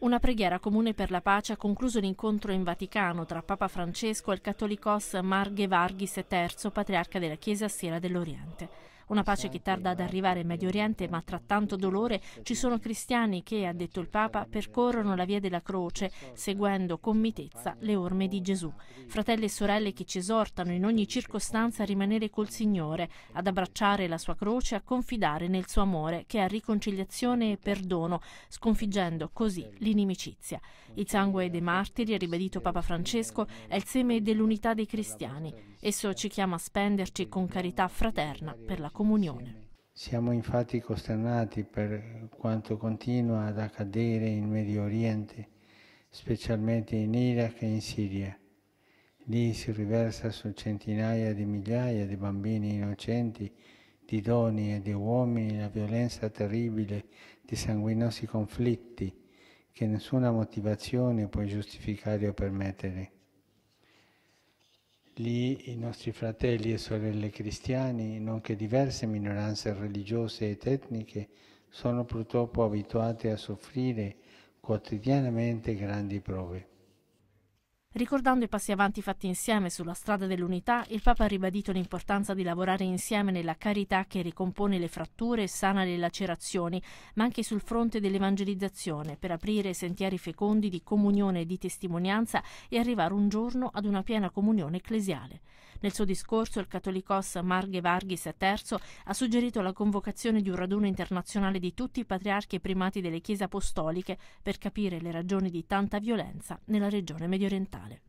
Una preghiera comune per la pace ha concluso l'incontro in Vaticano tra Papa Francesco e il cattolicos Marghe Varghis III, patriarca della Chiesa Sera dell'Oriente. Una pace che tarda ad arrivare in Medio Oriente, ma tra tanto dolore ci sono cristiani che, ha detto il Papa, percorrono la via della croce, seguendo con mitezza le orme di Gesù. Fratelli e sorelle che ci esortano in ogni circostanza a rimanere col Signore, ad abbracciare la sua croce, a confidare nel suo amore, che ha riconciliazione e perdono, sconfiggendo così l'inimicizia. Il sangue dei martiri, ha ribadito Papa Francesco, è il seme dell'unità dei cristiani. Esso ci chiama a spenderci con carità fraterna per la comunione. Siamo infatti costernati per quanto continua ad accadere in Medio Oriente, specialmente in Iraq e in Siria. Lì si riversa su centinaia di migliaia di bambini innocenti, di donne e di uomini la violenza terribile di sanguinosi conflitti che nessuna motivazione può giustificare o permettere. Lì i nostri fratelli e sorelle cristiani, nonché diverse minoranze religiose ed etniche, sono purtroppo abituate a soffrire quotidianamente grandi prove. Ricordando i passi avanti fatti insieme sulla strada dell'unità, il Papa ha ribadito l'importanza di lavorare insieme nella carità che ricompone le fratture e sana le lacerazioni, ma anche sul fronte dell'evangelizzazione, per aprire sentieri fecondi di comunione e di testimonianza e arrivare un giorno ad una piena comunione ecclesiale. Nel suo discorso il cattolicos Marghe Varghis III ha suggerito la convocazione di un raduno internazionale di tutti i patriarchi e primati delle chiese apostoliche per capire le ragioni di tanta violenza nella regione mediorientale.